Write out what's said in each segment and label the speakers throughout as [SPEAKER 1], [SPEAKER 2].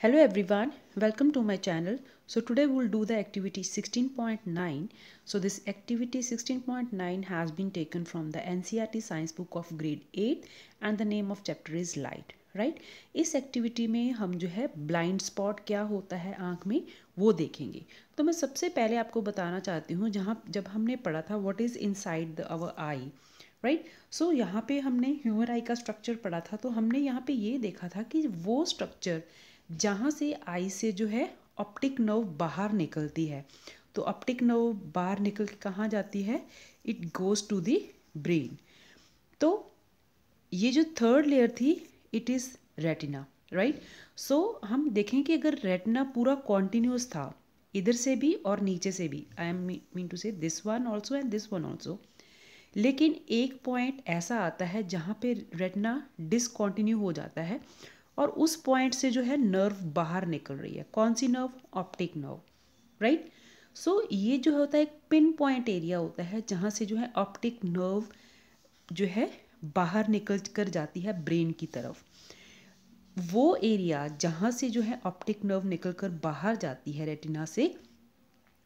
[SPEAKER 1] Hello everyone, welcome to my channel. So today we'll do the activity 16.9. So this activity 16.9 has been taken from the NCRT Science Book of grade 8 and the name of chapter is Light. Right right? इस activity में हम जो है blind spot क्या होता है आँख में वो देखेंगे तो मैं सबसे पहले आपको बताना चाहती हूँ जहाँ जब हमने पढ़ा था what is inside the our eye right so यहाँ पे हमने ह्यूमर आई का स्ट्रक्चर पढ़ा था तो हमने यहाँ पे ये देखा था कि वो स्ट्रक्चर जहाँ से आई से जो है ऑप्टिक नर्व बाहर निकलती है तो ऑप्टिक नर्व बाहर निकल के कहाँ जाती है it goes to the brain तो ये जो थर्ड लेयर थी it is retina right so हम देखें कि अगर रेटिना पूरा कॉन्टिन्यूस था इधर से भी और नीचे से भी I am mean to say this one also and this one also लेकिन एक पॉइंट ऐसा आता है जहाँ पे रेटना डिसकॉन्टिन्यू हो जाता है और उस पॉइंट से जो है नर्व बाहर निकल रही है कौन सी nerve optic nerve right so ये जो होता है एक पिन पॉइंट एरिया होता है जहाँ से जो है ऑप्टिक नर्व जो है बाहर निकल कर जाती है ब्रेन की तरफ वो एरिया जहाँ से जो है ऑप्टिक नर्व निकल कर बाहर जाती है रेटिना से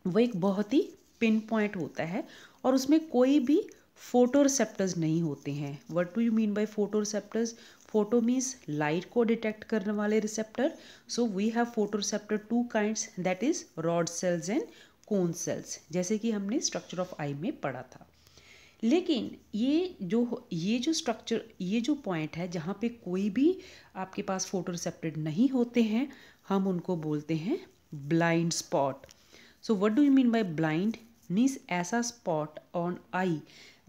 [SPEAKER 1] वो एक बहुत ही पिन पॉइंट होता है और उसमें कोई भी फोटो रिसेप्टर्स नहीं होते हैं what do you mean by photo receptors photo means light को डिटेक्ट करने वाले receptor so we have photo receptor two kind that is rod cells and cone cells जैसे कि हमने स्ट्रक्चर ऑफ आई में पढ़ा था लेकिन ये जो ये जो स्ट्रक्चर ये जो पॉइंट है जहाँ पे कोई भी आपके पास फोटो रिसेप्टर नहीं होते हैं हम उनको बोलते हैं blind spot so what do you mean by blind means ऐसा स्पॉट ऑन आई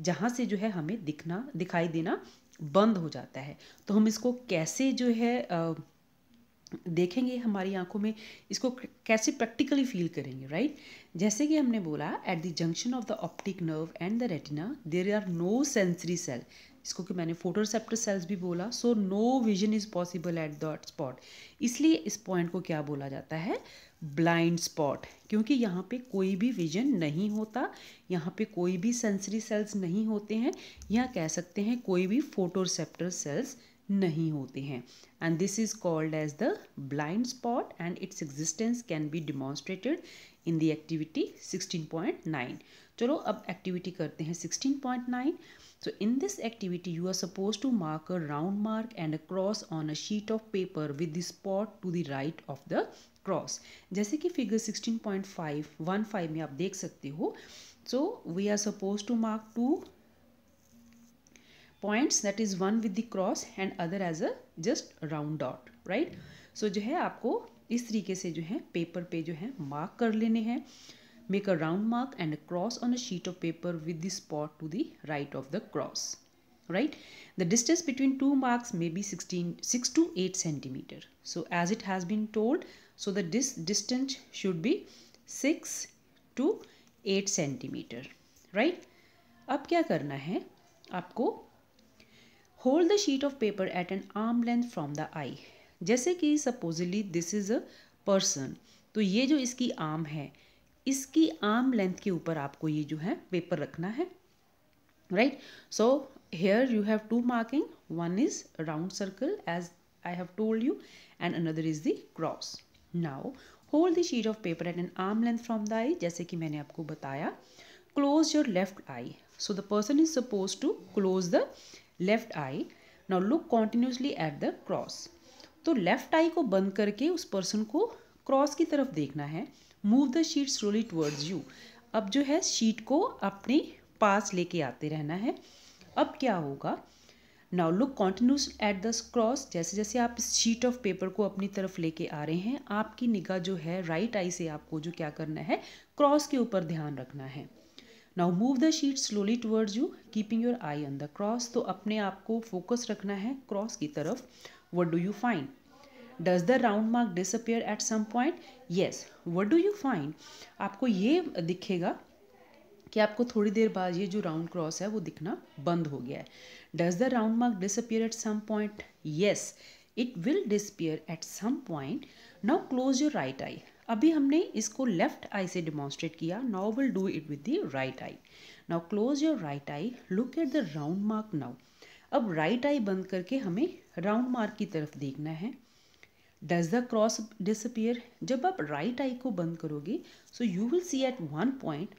[SPEAKER 1] जहाँ से जो है हमें दिखना दिखाई देना बंद हो जाता है तो हम इसको कैसे जो है देखेंगे हमारी आंखों में इसको कैसे प्रैक्टिकली फील करेंगे राइट जैसे कि हमने बोला at the junction of the optic nerve and the retina there are no sensory cell इसको कि मैंने फोटोसेप्टर सेल्स भी बोला so no vision is possible at that spot इसलिए इस पॉइंट को क्या बोला जाता है ब्लाइंड स्पॉट क्योंकि यहाँ पे कोई भी विजन नहीं होता यहाँ पे कोई भी सेंसरी सेल्स नहीं होते हैं या कह सकते हैं कोई भी फोटोसेप्टर सेल्स नहीं होते हैं and this is called as the blind spot and its existence can be demonstrated in the activity 16.9 चलो अब एक्टिविटी करते हैं 16.9 so in this activity you are suppose to mark a round mark and a cross on a sheet of paper with the spot to the right of the cross जैसे कि figure one five में आप देख सकते हो so we are suppose to mark two points that is one with the cross and other as a just round dot right so जो है आपको इस तरीके से जो है पेपर पे जो है मार्क कर लेने हैं make a round mark and a cross on a sheet of paper with the spot to the right of the cross right the distance between two marks may be sixteen six to eight centimetre so as it has been told so the dis distance should be six to eight centimetre right अब क्या करना है आपको hold the sheet of paper at an arm length from the eye जैसे कि supposedly this is a person तो ये जो इसकी आर्म है इसकी आर्म लेंथ के ऊपर आपको ये जो है पेपर रखना है right so here you have two marking one is round circle as I have told you and another is the cross now hold the sheet of paper at an arm length from the eye जैसे कि मैंने आपको बताया close your left eye so the person is suppose to close the left eye now look continuously at the cross तो left eye को बंद करके उस पर्सन को क्रॉस की तरफ देखना है move the sheet slowly towards you अब जो है शीट को अपने पास लेके आते रहना है अब क्या होगा now look continuous at the cross जैसे जैसे आप इस शीट ऑफ पेपर को अपनी तरफ लेके आ रहे हैं आपकी निगाह जो है राइट right आई से आपको जो क्या करना है क्रॉस के ऊपर ध्यान रखना है now move the sheet slowly towards you keeping your eye on the cross तो अपने आप को फोकस रखना है क्रॉस की तरफ what do you find does the round mark disappear at some point yes what do you find आपको ये दिखेगा कि आपको थोड़ी देर बाद ये जो राउंड क्रॉस है वो दिखना बंद हो गया है does the round mark disappear at some point yes it will disappear at some point now close your right eye अभी हमने इसको लेफ्ट आई से डिमॉन्स्ट्रेट किया now will do it with the right eye now close your right eye look at the round mark now अब right eye बंद करके हमें round mark की तरफ देखना है डज द क्रॉस डिसअपियर जब आप राइट आई को बंद करोगे so you will see at one point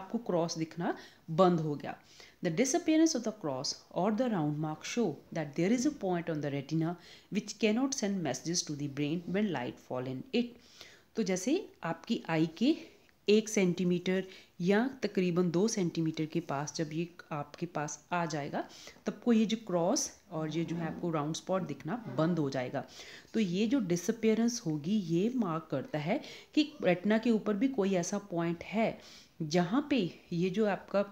[SPEAKER 1] आपको क्रॉस दिखना बंद हो गया the disappearance of the cross और the round mark show that there is a point on the retina which cannot send messages to the brain when light fall in it तो जैसे आपकी आई के एक सेंटीमीटर या तकरीबन दो सेंटीमीटर के पास जब ये आपके पास आ जाएगा तब को ये जो क्रॉस और ये जो है आपको राउंड स्पॉट दिखना बंद हो जाएगा तो ये जो डिसअपियरेंस होगी ये मार्क करता है कि रेटना के ऊपर भी कोई ऐसा पॉइंट है जहाँ पे ये जो आपका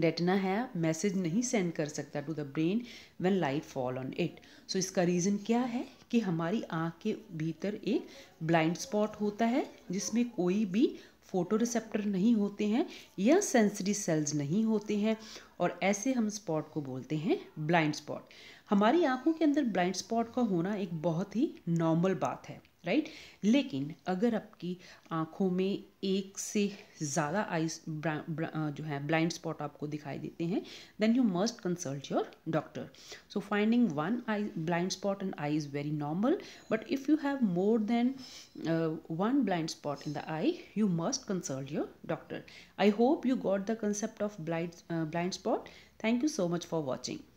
[SPEAKER 1] रेटना है मैसेज नहीं सेंड कर सकता to the brain when light fall on it so इसका रीज़न क्या है कि हमारी आँख के भीतर एक ब्लाइंड स्पॉट होता है जिसमें कोई भी फोटो रिसेप्टर नहीं होते हैं या सेंसरी सेल्स नहीं होते हैं और ऐसे हम स्पॉट को बोलते हैं ब्लाइंड स्पॉट हमारी आँखों के अंदर ब्लाइंड स्पॉट का होना एक बहुत ही नॉर्मल बात है राइट लेकिन अगर आपकी आँखों में एक से ज़्यादा आइज जो है ब्लाइंड स्पॉट आपको दिखाई देते हैं then you must consult your doctor so finding one eye blind spot in eye is very normal but if you have more than one blind spot in the eye you must consult your doctor I hope you got the concept of blind blind spot thank you so much for watching